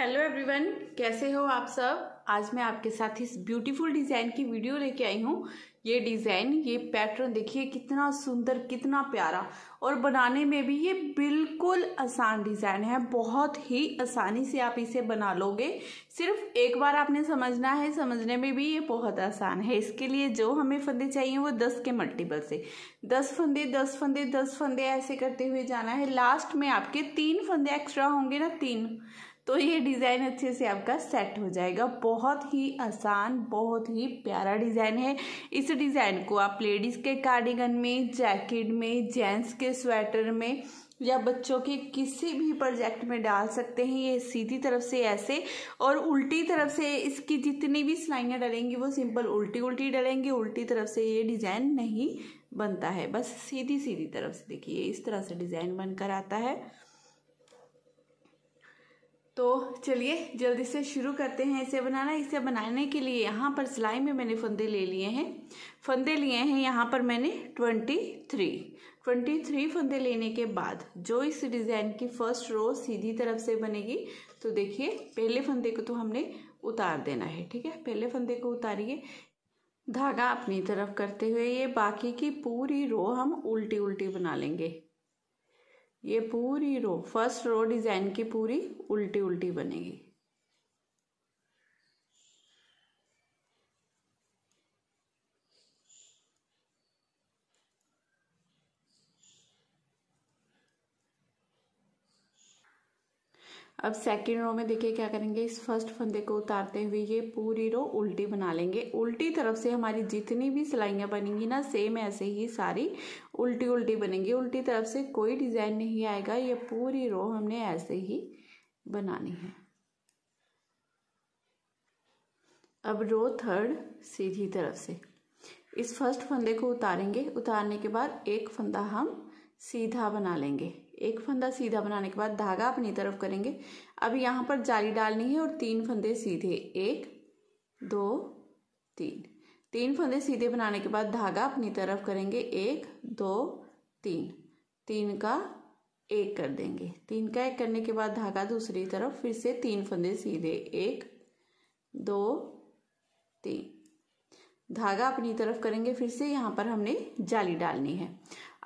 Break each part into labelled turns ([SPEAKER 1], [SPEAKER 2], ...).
[SPEAKER 1] hello everyone कैसे हो आप सब आज मैं आपके साथ इस ब्यूटीफुल डिज़ाइन की वीडियो लेके आई हूँ ये डिज़ाइन ये पैटर्न देखिए कितना सुंदर कितना प्यारा और बनाने में भी ये बिल्कुल आसान डिज़ाइन है बहुत ही आसानी से आप इसे बना लोगे सिर्फ एक बार आपने समझना है समझने में भी ये बहुत आसान है इसके लिए जो हमें फंदे चाहिए वो दस के मल्टीपल से दस फंदे दस फंदे दस फंदे ऐसे करते हुए जाना है लास्ट में आपके तीन फंदे एक्स्ट्रा होंगे ना तीन तो ये डिज़ाइन अच्छे से आपका सेट हो जाएगा बहुत ही आसान बहुत ही प्यारा डिज़ाइन है इस डिज़ाइन को आप लेडीज़ के कार्डिगन में जैकेट में जेंट्स के स्वेटर में या बच्चों के किसी भी प्रोजेक्ट में डाल सकते हैं ये सीधी तरफ से ऐसे और उल्टी तरफ से इसकी जितनी भी सिलाइयाँ डलेंगी वो सिंपल उल्टी उल्टी डलेंगी उल्टी तरफ से ये डिज़ाइन नहीं बनता है बस सीधी सीधी तरफ से देखिए इस तरह से डिज़ाइन बनकर आता है तो चलिए जल्दी से शुरू करते हैं इसे बनाना इसे बनाने के लिए यहाँ पर सिलाई में मैंने फंदे ले लिए हैं फंदे लिए हैं यहाँ पर मैंने ट्वेंटी थ्री ट्वेंटी थ्री फंदे लेने के बाद जो इस डिज़ाइन की फर्स्ट रो सीधी तरफ से बनेगी तो देखिए पहले फंदे को तो हमने उतार देना है ठीक है पहले फंदे को उतारिए धागा अपनी तरफ करते हुए ये बाकी की पूरी रो हम उल्टी उल्टी बना लेंगे ये पूरी रो फर्स्ट रो डिजाइन की पूरी उल्टी उल्टी बनेगी अब सेकेंड रो में देखिए क्या करेंगे इस फर्स्ट फंदे को उतारते हुए ये पूरी रो उल्टी बना लेंगे उल्टी तरफ से हमारी जितनी भी सिलाइयाँ बनेंगी ना सेम ऐसे ही सारी उल्टी उल्टी बनेंगी उल्टी तरफ से कोई डिज़ाइन नहीं आएगा ये पूरी रो हमने ऐसे ही बनानी है अब रो थर्ड सीधी तरफ से इस फर्स्ट फंदे को उतारेंगे उतारने के बाद एक फंदा हम सीधा बना लेंगे एक फंदा सीधा बनाने के बाद धागा अपनी तरफ करेंगे अब यहाँ पर जाली डालनी है और तीन फंदे सीधे एक दो तीन तीन फंदे सीधे बनाने के बाद धागा अपनी तरफ करेंगे एक दो तीन तीन का एक कर देंगे तीन का एक करने के बाद धागा दूसरी तरफ फिर से तीन फंदे सीधे एक दो तीन धागा अपनी तरफ करेंगे फिर से यहाँ पर हमने जाली डालनी है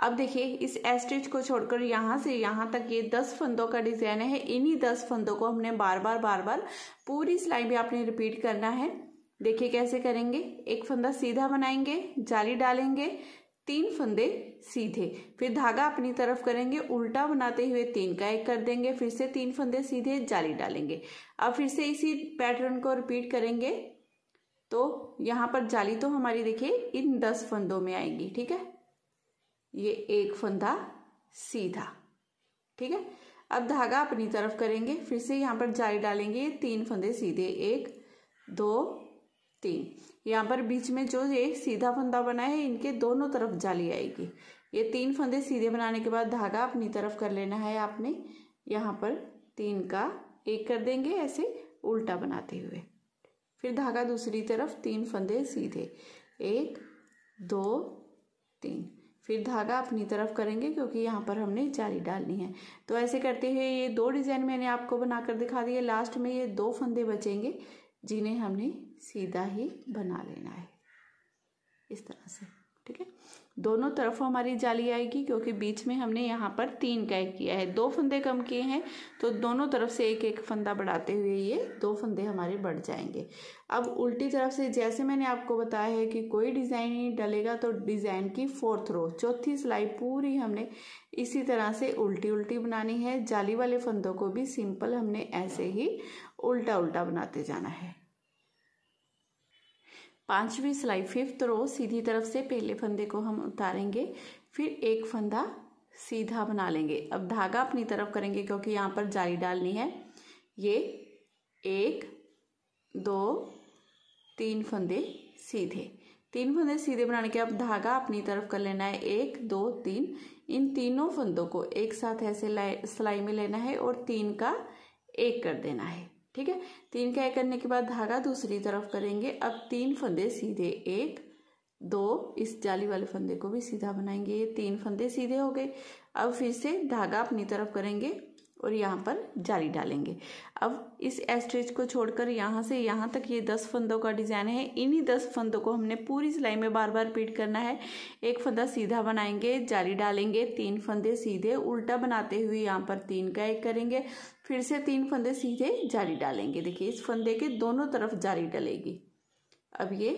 [SPEAKER 1] अब देखिए इस एस्टिच को छोड़कर यहाँ से यहाँ तक ये दस फंदों का डिज़ाइन है इन्हीं दस फंदों को हमने बार बार बार बार पूरी सिलाई भी आपने रिपीट करना है देखिए कैसे करेंगे एक फंदा सीधा बनाएंगे जाली डालेंगे तीन फंदे सीधे फिर धागा अपनी तरफ करेंगे उल्टा बनाते हुए तीन का एक कर देंगे फिर से तीन फंदे सीधे जाली डालेंगे अब फिर से इसी पैटर्न को रिपीट करेंगे तो यहाँ पर जाली तो हमारी देखिए इन दस फंदों में आएगी ठीक है ये एक फंदा सीधा ठीक है अब धागा अपनी तरफ करेंगे फिर से यहाँ पर जाली डालेंगे ये तीन फंदे सीधे एक दो तीन यहाँ पर बीच में जो ये सीधा फंदा बना है इनके दोनों तरफ जाली आएगी ये तीन फंदे सीधे बनाने के बाद धागा अपनी तरफ कर लेना है आपने यहाँ पर तीन का एक कर देंगे ऐसे उल्टा बनाते हुए फिर धागा दूसरी तरफ तीन फंदे सीधे एक दो तीन फिर धागा अपनी तरफ करेंगे क्योंकि यहाँ पर हमने जाली डालनी है तो ऐसे करते हुए ये दो डिज़ाइन मैंने आपको बनाकर दिखा दिए लास्ट में ये दो फंदे बचेंगे जिन्हें हमने सीधा ही बना लेना है इस तरह से ठीक है दोनों तरफ हमारी जाली आएगी क्योंकि बीच में हमने यहाँ पर तीन का किया है दो फंदे कम किए हैं तो दोनों तरफ से एक एक फंदा बढ़ाते हुए ये दो फंदे हमारे बढ़ जाएंगे अब उल्टी तरफ से जैसे मैंने आपको बताया है कि कोई डिज़ाइन नहीं डलेगा तो डिज़ाइन की फोर्थ रो चौथी सिलाई पूरी हमने इसी तरह से उल्टी उल्टी बनानी है जाली वाले फंदों को भी सिंपल हमने ऐसे ही उल्टा उल्टा बनाते जाना है पांचवी सिलाई फिफ्थ रो सीधी तरफ से पहले फंदे को हम उतारेंगे फिर एक फंदा सीधा बना लेंगे अब धागा अपनी तरफ करेंगे क्योंकि यहाँ पर जाली डालनी है ये एक दो तीन फंदे सीधे तीन फंदे सीधे बनाने के अब धागा अपनी तरफ कर लेना है एक दो तीन इन तीनों फंदों को एक साथ ऐसे सिलाई में लेना है और तीन का एक कर देना है ठीक है तीन का एक करने के बाद धागा दूसरी तरफ करेंगे अब तीन फंदे सीधे एक दो इस जाली वाले फंदे को भी सीधा बनाएंगे ये तीन फंदे सीधे हो गए अब फिर से धागा अपनी तरफ करेंगे और यहाँ पर जाली डालेंगे अब इस एस्ट्रेच को छोड़कर यहाँ से यहाँ तक ये दस फंदों का डिज़ाइन है इन्हीं दस फंदों को हमने पूरी सिलाई में बार बार पीट करना है एक फंदा सीधा बनाएंगे जाली डालेंगे तीन फंदे सीधे उल्टा बनाते हुए यहाँ पर तीन का एक करेंगे फिर से तीन फंदे सीधे जाली डालेंगे देखिए इस फंदे के दोनों तरफ जाली डलेगी अब ये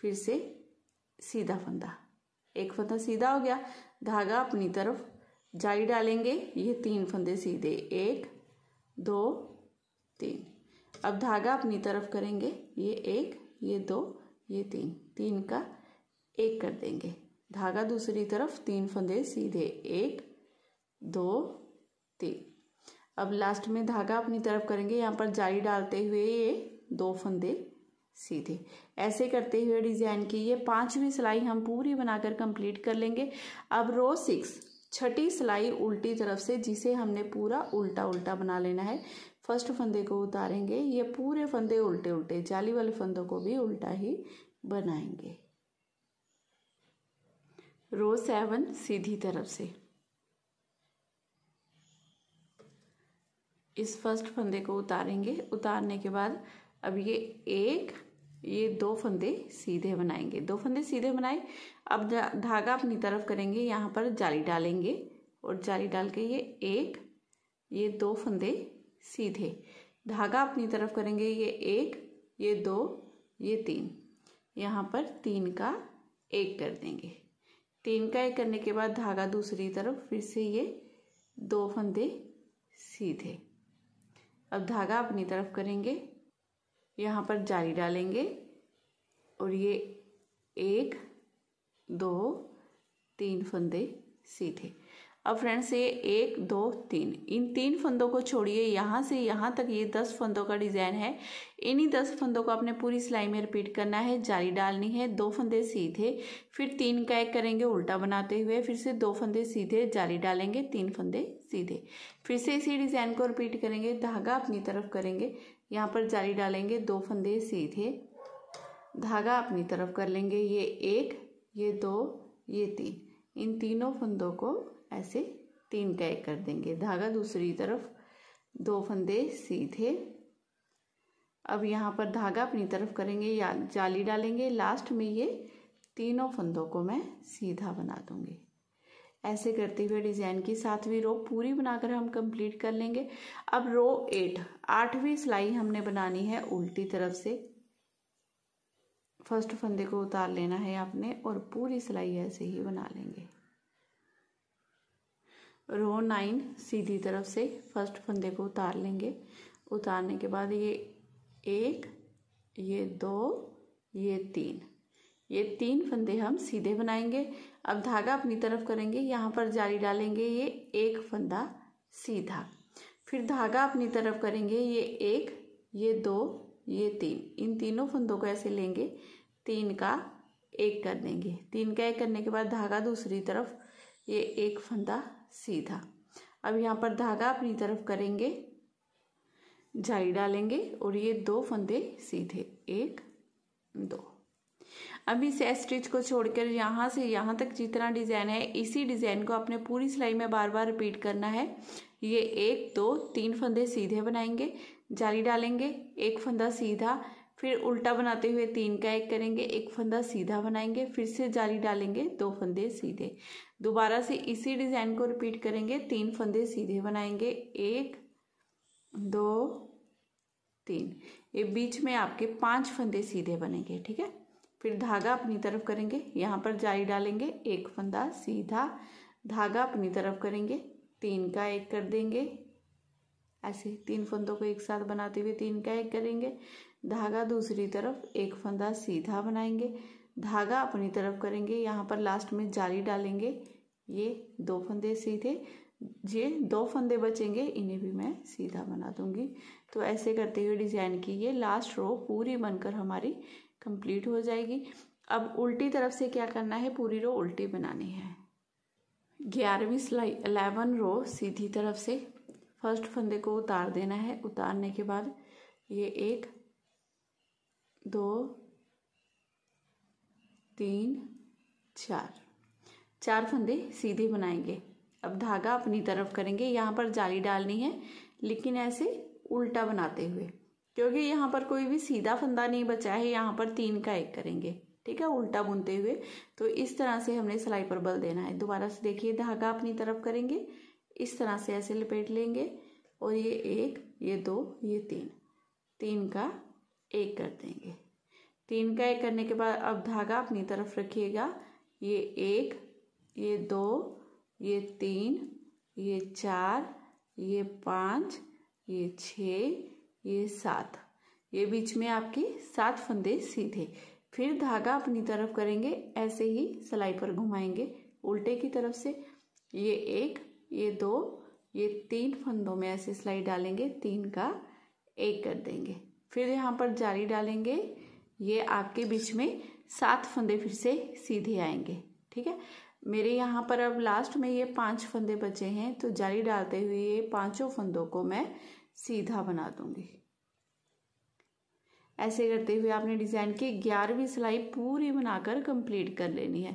[SPEAKER 1] फिर से सीधा फंदा एक फंदा सीधा हो गया धागा अपनी तरफ जाली डालेंगे ये तीन फंदे सीधे एक दो तीन अब धागा अपनी तरफ करेंगे ये एक ये दो ये तीन तीन का एक कर देंगे धागा दूसरी तरफ तीन फंदे सीधे एक दो तीन अब लास्ट में धागा अपनी तरफ करेंगे यहाँ पर जाली डालते हुए ये दो फंदे सीधे ऐसे करते हुए डिज़ाइन की ये पांचवी सिलाई हम पूरी बनाकर कंप्लीट कर लेंगे अब रो सिक्स छठी सिलाई उल्टी तरफ से जिसे हमने पूरा उल्टा उल्टा बना लेना है फर्स्ट फंदे को उतारेंगे ये पूरे फंदे उल्टे उल्टे जाली वाले फंदों को भी उल्टा ही बनाएंगे रो सेवन सीधी तरफ से इस फर्स्ट फंदे को उतारेंगे उतारने के बाद अब ये एक ये दो फंदे सीधे बनाएंगे दो फंदे सीधे बनाए अब धागा अपनी तरफ करेंगे यहाँ पर जाली डालेंगे और जाली डाल के ये एक ये दो फंदे सीधे धागा अपनी तरफ करेंगे ये एक ये दो ये तीन यहाँ पर तीन का एक कर देंगे तीन का एक करने के बाद धागा दूसरी तरफ फिर से ये दो फंदे सीधे अब धागा अपनी तरफ करेंगे यहाँ पर जाली डालेंगे और ये एक दो तीन फंदे सीधे अब फ्रेंड्स ये एक दो तीन इन तीन फंदों को छोड़िए यहाँ से यहाँ तक ये दस फंदों का डिज़ाइन है इन्हीं दस फंदों को आपने पूरी सिलाई में रिपीट करना है जाली डालनी है दो फंदे सीधे फिर तीन का एक करेंगे उल्टा बनाते हुए फिर से दो फंदे सीधे जाली डालेंगे तीन फंदे सीधे फिर से इसी डिज़ाइन को रिपीट करेंगे धागा अपनी तरफ करेंगे यहाँ पर जाली डालेंगे दो फंदे सीधे धागा अपनी तरफ कर लेंगे ये एक ये दो ये तीन इन तीनों फंदों को ऐसे तीन का एक कर देंगे धागा दूसरी तरफ दो फंदे सीधे अब यहाँ पर धागा अपनी तरफ करेंगे या जाली डालेंगे लास्ट में ये तीनों फंदों को मैं सीधा बना दूंगी ऐसे करते हुए डिज़ाइन की सातवीं रो पूरी बनाकर हम कंप्लीट कर लेंगे अब रो एट आठवीं सिलाई हमने बनानी है उल्टी तरफ से फर्स्ट फंदे को उतार लेना है आपने और पूरी सिलाई ऐसे ही बना लेंगे रो नाइन सीधी तरफ से फर्स्ट फंदे को उतार लेंगे उतारने के बाद ये एक ये दो ये तीन ये तीन फंदे हम सीधे बनाएंगे अब धागा अपनी तरफ करेंगे यहाँ पर जाली डालेंगे ये एक फंदा सीधा फिर धागा अपनी तरफ करेंगे ये एक ये दो ये तीन इन तीनों फंदों को ऐसे लेंगे तीन का एक कर देंगे तीन का एक करने के बाद धागा दूसरी तरफ ये एक फंदा सीधा अब यहाँ पर धागा अपनी तरफ करेंगे जाली डालेंगे और ये दो फंदे सीधे एक दो अब इस स्टिच को छोड़कर यहाँ से यहाँ तक जितना डिज़ाइन है इसी डिज़ाइन को आपने पूरी सिलाई में बार बार रिपीट करना है ये एक दो तीन फंदे सीधे बनाएंगे जाली डालेंगे एक फंदा सीधा फिर उल्टा बनाते हुए तीन का एक करेंगे एक फंदा सीधा बनाएंगे फिर से जाली डालेंगे दो फंदे सीधे दोबारा से इसी डिज़ाइन को रिपीट करेंगे तीन फंदे सीधे बनाएंगे एक दो तीन ये बीच में आपके पांच फंदे सीधे बनेंगे ठीक है फिर धागा अपनी तरफ करेंगे यहाँ पर जाली डालेंगे एक फंदा सीधा धागा अपनी तरफ करेंगे तीन का एक कर देंगे ऐसे तीन फंदों को एक साथ बनाते हुए तीन का एक करेंगे धागा दूसरी तरफ एक फंदा सीधा बनाएंगे धागा अपनी तरफ करेंगे यहाँ पर लास्ट में जाली डालेंगे ये दो फंदे सीधे ये दो फंदे बचेंगे इन्हें भी मैं सीधा बना दूंगी तो ऐसे करते हुए डिज़ाइन की ये लास्ट रो पूरी बनकर हमारी कंप्लीट हो जाएगी अब उल्टी तरफ से क्या करना है पूरी रो उल्टी बनानी है ग्यारहवीं सिलाई अलेवन रो सीधी तरफ से फर्स्ट फंदे को उतार देना है उतारने के बाद ये एक दो तीन चार चार फंदे सीधे बनाएंगे अब धागा अपनी तरफ करेंगे यहाँ पर जाली डालनी है लेकिन ऐसे उल्टा बनाते हुए क्योंकि यहाँ पर कोई भी सीधा फंदा नहीं बचा है यहाँ पर तीन का एक करेंगे ठीक है उल्टा बुनते हुए तो इस तरह से हमने सिलाई पर बल देना है दोबारा से देखिए धागा अपनी तरफ करेंगे इस तरह से ऐसे लपेट लेंगे और ये एक ये दो ये तीन तीन का एक कर देंगे तीन का एक करने के बाद अब धागा अपनी तरफ रखिएगा ये एक ये दो ये तीन ये चार ये पाँच ये छः ये सात ये बीच में आपके सात फंदे सीधे फिर धागा अपनी तरफ करेंगे ऐसे ही सिलाई पर घुमाएंगे उल्टे की तरफ से ये एक ये दो ये तीन फंदों में ऐसे सिलाई डालेंगे तीन का एक कर देंगे फिर यहाँ पर जारी डालेंगे ये आपके बीच में सात फंदे फिर से सीधे आएंगे ठीक है मेरे यहाँ पर अब लास्ट में ये पांच फंदे बचे हैं तो जारी डालते हुए ये पांचों फंदों को मैं सीधा बना दूंगी ऐसे करते हुए आपने डिज़ाइन की ग्यारहवीं सिलाई पूरी बनाकर कंप्लीट कर लेनी है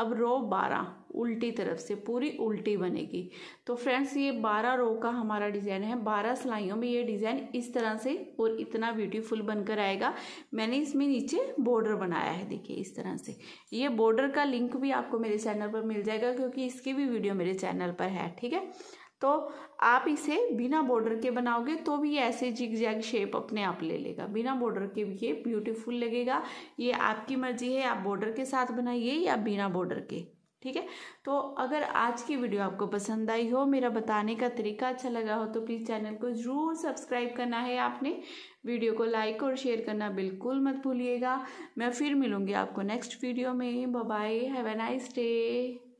[SPEAKER 1] अब रो बारह उल्टी तरफ से पूरी उल्टी बनेगी तो फ्रेंड्स ये बारह रो का हमारा डिज़ाइन है बारह सिलाइयों में ये डिज़ाइन इस तरह से और इतना ब्यूटीफुल बनकर आएगा मैंने इसमें नीचे बॉर्डर बनाया है देखिए इस तरह से ये बॉर्डर का लिंक भी आपको मेरे चैनल पर मिल जाएगा क्योंकि इसकी भी वीडियो मेरे चैनल पर है ठीक है तो आप इसे बिना बॉर्डर के बनाओगे तो भी ऐसे जिग जैग शेप अपने आप ले लेगा बिना बॉर्डर के भी ये ब्यूटीफुल लगेगा ये आपकी मर्जी है आप बॉर्डर के साथ बनाइए या बिना बॉर्डर के ठीक है तो अगर आज की वीडियो आपको पसंद आई हो मेरा बताने का तरीका अच्छा लगा हो तो प्लीज़ चैनल को ज़रूर सब्सक्राइब करना है आपने वीडियो को लाइक और शेयर करना बिल्कुल मत भूलिएगा मैं फिर मिलूँगी आपको नेक्स्ट वीडियो में bye have a nice day